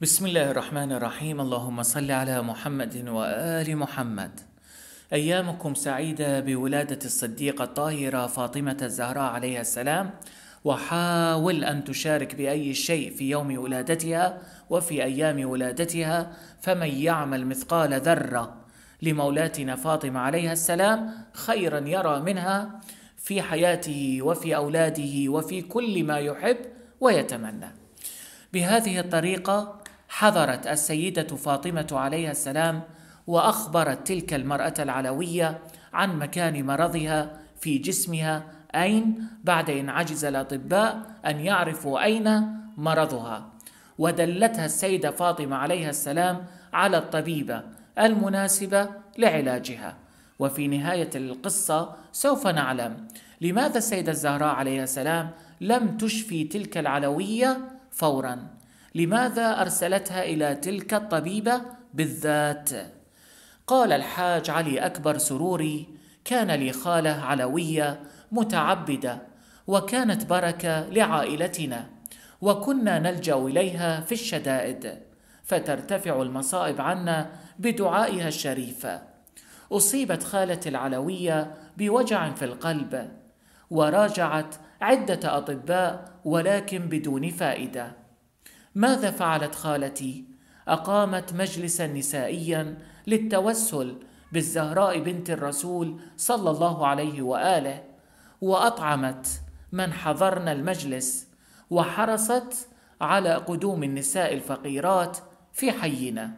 بسم الله الرحمن الرحيم اللهم صل على محمد وآل محمد أيامكم سعيدة بولادة الصديقة الطاهرة فاطمة الزهراء عليها السلام وحاول أن تشارك بأي شيء في يوم ولادتها وفي أيام ولادتها فمن يعمل مثقال ذرة لمولاتنا فاطمة عليها السلام خيرا يرى منها في حياته وفي أولاده وفي كل ما يحب ويتمنى بهذه الطريقة حضرت السيده فاطمه عليها السلام واخبرت تلك المراه العلويه عن مكان مرضها في جسمها اين بعد ان عجز الاطباء ان يعرفوا اين مرضها ودلتها السيده فاطمه عليها السلام على الطبيبه المناسبه لعلاجها وفي نهايه القصه سوف نعلم لماذا السيده الزهراء عليها السلام لم تشفي تلك العلويه فورا لماذا أرسلتها إلى تلك الطبيبة بالذات؟ قال الحاج علي أكبر سروري كان لي خالة علوية متعبدة وكانت بركة لعائلتنا وكنا نلجأ إليها في الشدائد فترتفع المصائب عنا بدعائها الشريف أصيبت خالتي العلوية بوجع في القلب وراجعت عدة أطباء ولكن بدون فائدة ماذا فعلت خالتي اقامت مجلسا نسائيا للتوسل بالزهراء بنت الرسول صلى الله عليه واله واطعمت من حضرن المجلس وحرصت على قدوم النساء الفقيرات في حينا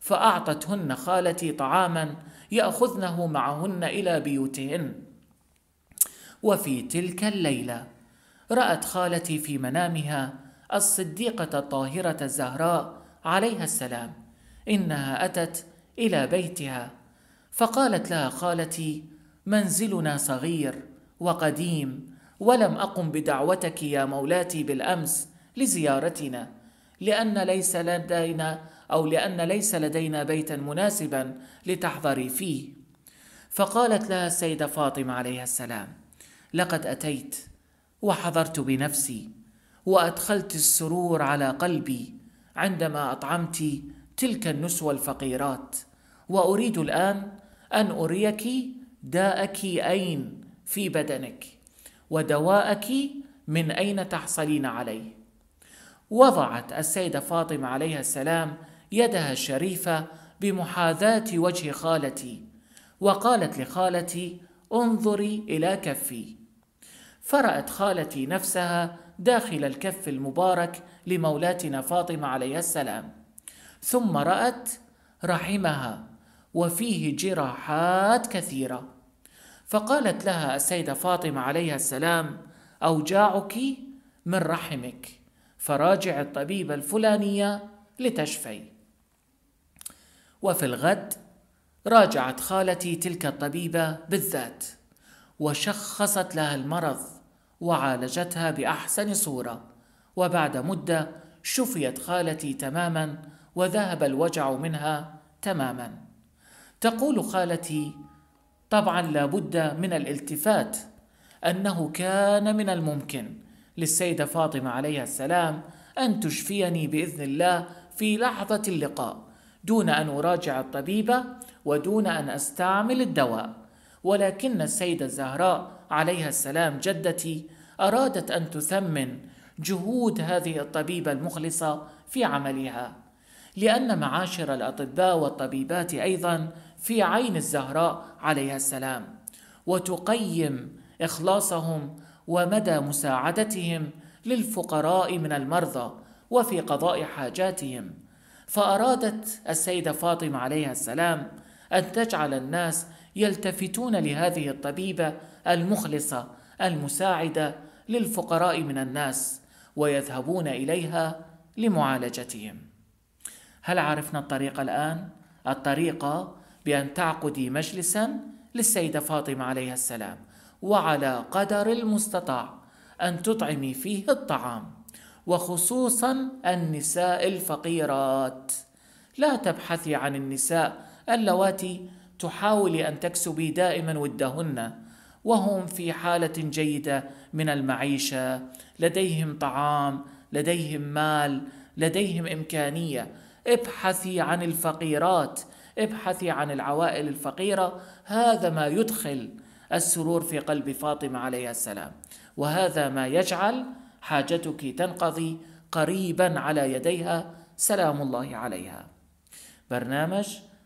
فاعطتهن خالتي طعاما ياخذنه معهن الى بيوتهن وفي تلك الليله رات خالتي في منامها الصديقة الطاهرة الزهراء عليها السلام إنها أتت إلى بيتها فقالت لها خالتي منزلنا صغير وقديم ولم أقم بدعوتك يا مولاتي بالأمس لزيارتنا لأن ليس لدينا أو لأن ليس لدينا بيتا مناسبا لتحضري فيه فقالت لها السيدة فاطمة عليها السلام لقد أتيت وحضرت بنفسي وادخلت السرور على قلبي عندما اطعمت تلك النسوه الفقيرات واريد الان ان اريك داءك اين في بدنك ودواءك من اين تحصلين عليه وضعت السيده فاطمه عليها السلام يدها الشريفه بمحاذاه وجه خالتي وقالت لخالتي انظري الى كفي فرات خالتي نفسها داخل الكف المبارك لمولاتنا فاطمة عليه السلام ثم رأت رحمها وفيه جراحات كثيرة فقالت لها السيدة فاطمة عليها السلام أوجاعك من رحمك فراجع الطبيبة الفلانية لتشفي وفي الغد راجعت خالتي تلك الطبيبة بالذات وشخصت لها المرض وعالجتها باحسن صوره وبعد مده شفيت خالتي تماما وذهب الوجع منها تماما تقول خالتي طبعا لا بد من الالتفات انه كان من الممكن للسيده فاطمه عليها السلام ان تشفيني باذن الله في لحظه اللقاء دون ان اراجع الطبيبه ودون ان استعمل الدواء ولكن السيده الزهراء عليها السلام جدتي أرادت أن تثمن جهود هذه الطبيبة المخلصة في عملها لأن معاشر الأطباء والطبيبات أيضا في عين الزهراء عليها السلام وتقيم إخلاصهم ومدى مساعدتهم للفقراء من المرضى وفي قضاء حاجاتهم فأرادت السيدة فاطمة عليها السلام أن تجعل الناس يلتفتون لهذه الطبيبه المخلصه المساعده للفقراء من الناس ويذهبون اليها لمعالجتهم هل عرفنا الطريقه الان الطريقه بان تعقدي مجلسا للسيده فاطمه عليها السلام وعلى قدر المستطاع ان تطعمي فيه الطعام وخصوصا النساء الفقيرات لا تبحثي عن النساء اللواتي تحاولي أن تكسبي دائما ودهن وهم في حالة جيدة من المعيشة لديهم طعام لديهم مال لديهم إمكانية ابحثي عن الفقيرات ابحثي عن العوائل الفقيرة هذا ما يدخل السرور في قلب فاطمة عليه السلام وهذا ما يجعل حاجتك تنقضي قريبا على يديها سلام الله عليها برنامج